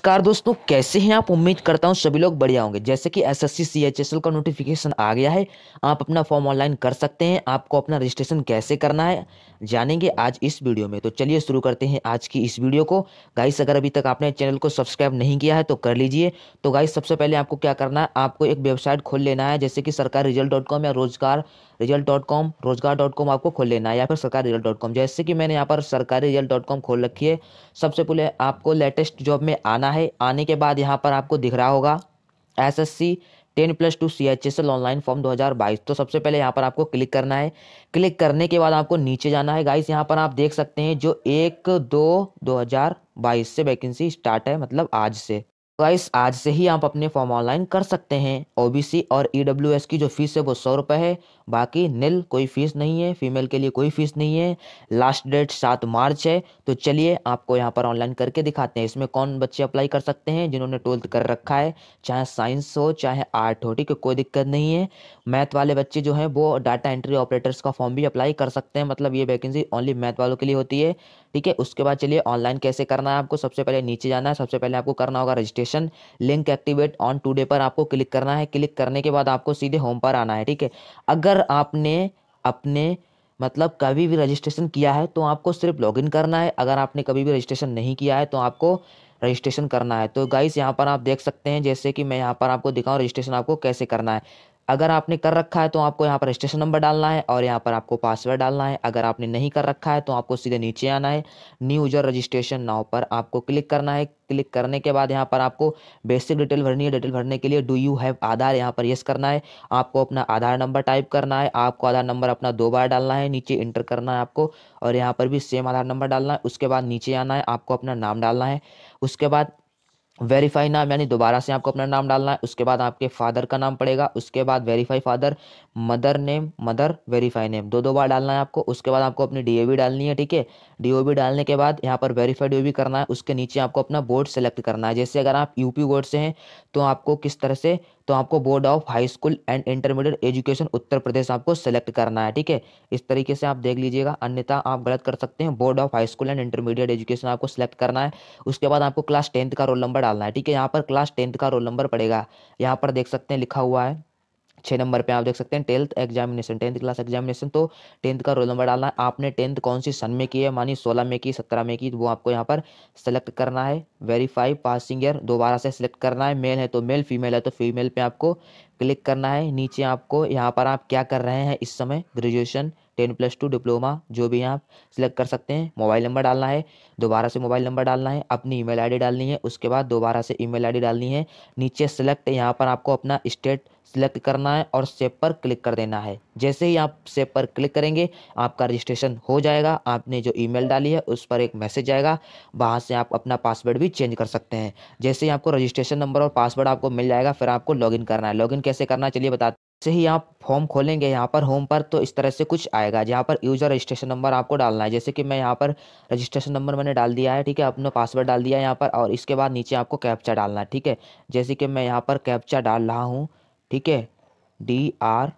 नमस्कार दोस्तों कैसे हैं आप उम्मीद करता हूं सभी लोग बढ़िया होंगे जैसे कि एसएससी सीएचएसएल का नोटिफिकेशन आ गया है आप अपना फॉर्म ऑनलाइन कर सकते हैं आपको अपना रजिस्ट्रेशन कैसे करना है जानेंगे आज इस वीडियो में तो चलिए शुरू करते हैं आज की इस वीडियो को गाइस अगर अभी तक आपने चैनल को सब्सक्राइब नहीं किया है तो कर लीजिए तो गाइस सबसे पहले आपको क्या करना है आपको एक वेबसाइट खोल लेना है जैसे कि सरकार रिजल्ट डॉट कॉम या Rojgar result dot com Rojgar dot com आपको खोल लेना है या फिर सरकारी रिजल्ट डॉट कॉम जैसे कि मैंने यहाँ पर सरकारी रिजल्ट डॉट कॉम खोल रखी है सबसे पहले आपको लेटेस्ट जॉब में आना करना है आने के बाद यहाँ पर आपको दिख रहा होगा S S C ten plus two C H S L online form 2022 तो सबसे पहले यहाँ पर आपको क्लिक करना है क्लिक करने के बाद आपको नीचे जाना है गाइस यहाँ पर आप देख सकते हैं जो एक दो 2022 से वैकेंसी स्टार्ट है मतलब आज से गाइस आज से ही आप अपने फॉर्म ऑनलाइन कर सकते हैं ओबीसी और ईडब्ल्यूएस e की जो फीस है वो सौ रुपये है बाकी नील कोई फीस नहीं है फीमेल के लिए कोई फीस नहीं है लास्ट डेट सात मार्च है तो चलिए आपको यहाँ पर ऑनलाइन करके दिखाते हैं इसमें कौन बच्चे अप्लाई कर सकते हैं जिन्होंने ट्वेल्थ कर रखा है चाहे साइंस हो चाहे आर्ट हो ठीक है कोई दिक्कत नहीं है मैथ वाले बच्चे जो हैं वो डाटा एंट्री ऑपरेटर्स का फॉर्म भी अप्लाई कर सकते हैं मतलब ये वैकेंसी ओनली मैथ वालों के लिए होती है ठीक है उसके बाद चलिए ऑनलाइन कैसे करना है आपको सबसे पहले नीचे जाना है सबसे पहले आपको करना होगा registration link activate on today पर आपको क्लिक करना है क्लिक करने के बाद आपको सीधे होम पर आना है ठीक है अगर अगर आपने अपने मतलब कभी भी रजिस्ट्रेशन किया है तो आपको सिर्फ लॉगिन करना है अगर आपने कभी भी रजिस्ट्रेशन नहीं किया है तो आपको रजिस्ट्रेशन करना है तो गाइस यहाँ पर आप देख सकते हैं जैसे कि मैं यहाँ पर आपको दिखाऊँ रजिस्ट्रेशन आपको कैसे करना है अगर आपने कर रखा है तो आपको यहाँ पर रजिस्ट्रेशन नंबर डालना है और यहाँ पर आपको पासवर्ड डालना है अगर आपने नहीं कर रखा है तो आपको सीधे नीचे आना है न्यू यूजर रजिस्ट्रेशन नाव पर आपको क्लिक करना है क्लिक करने के बाद यहाँ पर आपको बेसिक डिटेल भरनी है डिटेल भरने के लिए डू यू हैव आधार यहाँ पर येस करना है आपको अपना आधार नंबर टाइप करना है आपको आधार नंबर अपना दो बार डालना है नीचे इंटर करना है आपको और यहाँ पर भी सेम आधार नंबर डालना है उसके बाद नीचे आना है आपको अपना नाम डालना है उसके बाद वेरीफाई नाम यानी दोबारा से आपको अपना नाम डालना है उसके बाद आपके फादर का नाम पड़ेगा उसके बाद verify father mother name mother verify name दो दो बार डालना है आपको उसके बाद आपको अपनी डी डालनी है ठीक है डी डालने के बाद यहाँ पर वेरीफाई डी करना है उसके नीचे आपको अपना बोर्ड सेलेक्ट करना है जैसे अगर आप यूपी बोर्ड से हैं तो आपको किस तरह से तो आपको board of high school and intermediate education Uttar Pradesh आपको सेलेक्ट करना है ठीक है इस तरीके से आप देख लीजिएगा अन्यथा आप गलत कर सकते हैं board of high school and intermediate education आपको सेलेक्ट करना है उसके बाद आपको क्लास टेंथ का रोल नंबर डालना है ठीक है यहाँ पर क्लास टेंथ का रोल नंबर पड़ेगा यहाँ पर देख सकते हैं लिखा हुआ है छः नंबर पे आप देख सकते हैं tenth examination tenth class examination तो टेंथ का रोल नंबर डालना है आपने टेंथ कौन सी सन में की है मानी सोलह में की सत्रह में की वो आपको यहाँ पर सेलेक्ट करना है वेरीफाई पासिंग ईयर दोबारा से सेलेक्ट करना है मेल है तो मेल फीमेल है तो फीमेल पे आपको क्लिक करना है नीचे आपको यहाँ पर आप क्या कर रहे हैं इस समय graduation ten plus two diploma जो भी आप सिलेक्ट कर सकते हैं मोबाइल नंबर डालना है दोबारा से मोबाइल नंबर डालना है अपनी ईमेल आईडी डालनी है उसके बाद दोबारा से ईमेल आईडी डालनी है नीचे सेलेक्ट यहाँ पर आपको अपना स्टेट सिलेक्ट करना है और सेव पर क्लिक कर देना है जैसे ही आप सेव पर क्लिक करेंगे आपका रजिस्ट्रेशन हो जाएगा आपने जो ईमेल डाली है उस पर एक मैसेज आएगा वहाँ से आप अपना पासवर्ड भी चेंज कर सकते हैं जैसे ही आपको रजिस्ट्रेशन नंबर और पासवर्ड आपको मिल जाएगा फिर आपको लॉगिन करना है लॉगिन कैसे करना है चलिए बताते जैसे ही आप फॉर्म खोलेंगे यहाँ पर होम पर तो इस तरह से कुछ आएगा जहाँ पर यूज़र रजिस्ट्रेशन नंबर आपको डालना है जैसे कि मैं यहाँ पर रजिस्ट्रेशन नंबर मैंने डाल दिया है ठीक है अपना पासवर्ड डाल दिया है यहाँ पर और इसके बाद नीचे आपको कैप्चा डालना है ठीक है जैसे कि मैं यहाँ पर कैप्चा डाल रहा हूँ ठीक है डी आर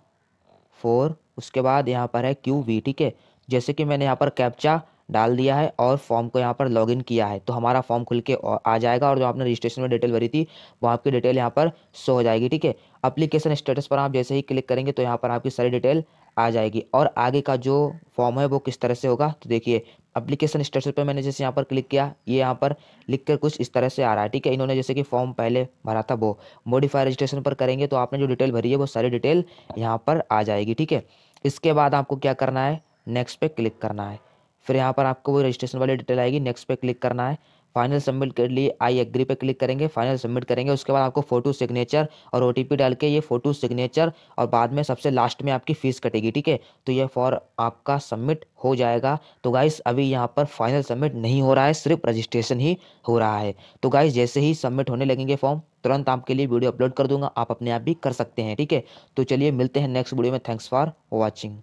फोर उसके बाद यहाँ पर है क्यू वी ठीक है जैसे कि मैंने यहाँ पर कैप्चा डाल दिया है और फॉर्म को यहाँ पर लॉगिन किया है तो हमारा फॉर्म खुल के आ जाएगा और जो आपने रजिस्ट्रेशन में डिटेल भरी थी वो आपकी डिटेल यहाँ पर शो हो जाएगी ठीक है अप्लीकेशन स्टेटस पर आप जैसे ही क्लिक करेंगे तो यहाँ पर आपकी सारी डिटेल आ जाएगी और आगे का जो फॉर्म है वो किस तरह से होगा तो देखिए अप्लीकेशन स्टेटस पर मैंने जैसे यहाँ पर क्लिक किया ये यहाँ पर लिख कर कुछ इस तरह से आ रहा है ठीक है इन्होंने जैसे कि फॉर्म पहले भरा था वो मॉडिफाई रजिस्ट्रेशन पर करेंगे तो आपने जो डिटेल भरी है वो सारी डिटेल यहाँ पर आ जाएगी ठीक है इसके बाद आपको क्या करना है नेक्स्ट पे क्लिक करना है फिर यहाँ पर आपको वो रजिस्ट्रेशन वाली डिटेल आएगी नेक्स्ट पे क्लिक करना है फाइनल सबमिट के लिए आई एग्री पे क्लिक करेंगे फाइनल सबमिट करेंगे उसके बाद आपको फोटो सिग्नेचर और ओ डाल के ये फोटो सिग्नेचर और बाद में सबसे लास्ट में आपकी फ़ीस कटेगी ठीक है तो ये फॉर आपका सबमिट हो जाएगा तो गाइस अभी यहाँ पर फाइनल सबमिट नहीं हो रहा है सिर्फ रजिस्ट्रेशन ही हो रहा है तो गाइस जैसे ही सबमिट होने लगेंगे फॉर्म तुरंत आपके लिए वीडियो अपलोड कर दूंगा आप अपने आप भी कर सकते हैं ठीक है तो चलिए मिलते हैं नेक्स्ट वीडियो में थैंक्स फॉर वॉचिंग